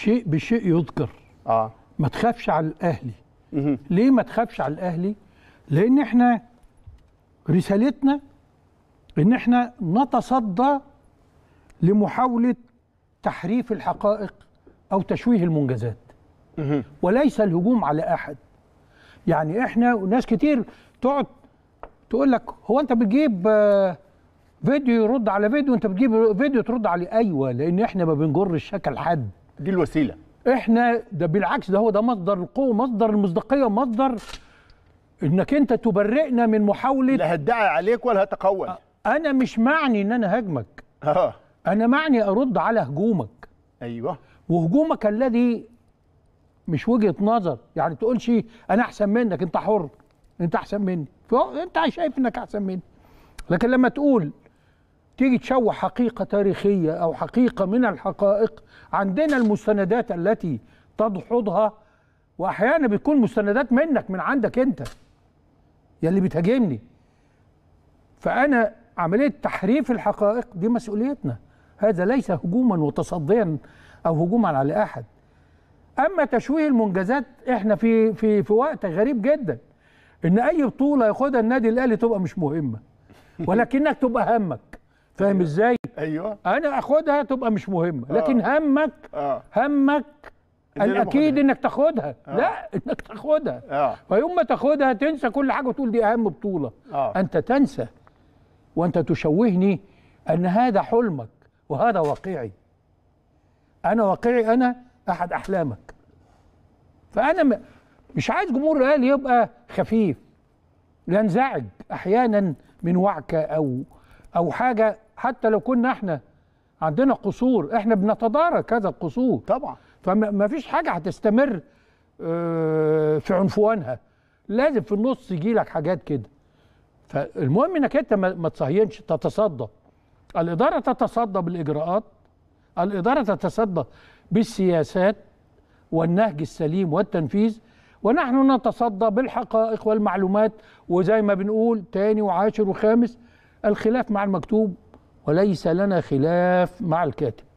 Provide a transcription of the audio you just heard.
الشيء بشيء يذكر اه ما تخافش على الاهلي مه. ليه ما تخافش على الاهلي لان احنا رسالتنا ان احنا نتصدى لمحاوله تحريف الحقائق او تشويه المنجزات مه. وليس الهجوم على احد يعني احنا ناس كتير تقعد تقول لك هو انت بتجيب آه، فيديو يرد على فيديو انت بتجيب فيديو ترد عليه ايوه لان احنا ما بنجرش شكل حد دي الوسيله احنا ده بالعكس ده هو ده مصدر القوه مصدر المصداقيه مصدر انك انت تبرئنا من محاوله لا هدعي عليك ولا هتقول انا مش معني ان انا هاجمك اه انا معني ارد على هجومك ايوه وهجومك الذي مش وجهه نظر يعني تقولش انا احسن منك انت حر انت احسن مني انت شايف انك احسن مني لكن لما تقول تيجي تشوه حقيقة تاريخية أو حقيقة من الحقائق عندنا المستندات التي تدحضها وأحيانا بتكون مستندات منك من عندك أنت يلي بتهاجمني فأنا عملية تحريف الحقائق دي مسؤوليتنا هذا ليس هجوما وتصديا أو هجوما على أحد أما تشويه المنجزات إحنا في في في وقت غريب جدا إن أي بطولة ياخدها النادي الأهلي تبقى مش مهمة ولكنك تبقى همك فاهم أيوة. ازاي ايوه انا اخدها تبقى مش مهمه آه. لكن آه. همك آه. همك الاكيد انك تاخدها آه. لا انك تاخدها آه. فيوم ما تاخدها تنسى كل حاجه وتقول دي اهم بطوله آه. انت تنسى وانت تشوهني ان هذا حلمك وهذا واقعي انا واقعي انا احد احلامك فانا مش عايز جمهور الاهلي يبقى خفيف ينزعج احيانا من وعكه او او حاجه حتى لو كنا احنا عندنا قصور احنا بنتدارك هذا القصور طبعا فما فيش حاجه هتستمر آه، في عنفوانها لازم في النص يجي لك حاجات كده فالمهم انك انت ما تصهينش تتصدى الاداره تتصدى بالاجراءات الاداره تتصدى بالسياسات والنهج السليم والتنفيذ ونحن نتصدى بالحقائق والمعلومات وزي ما بنقول تاني وعاشر وخامس الخلاف مع المكتوب وليس لنا خلاف مع الكاتب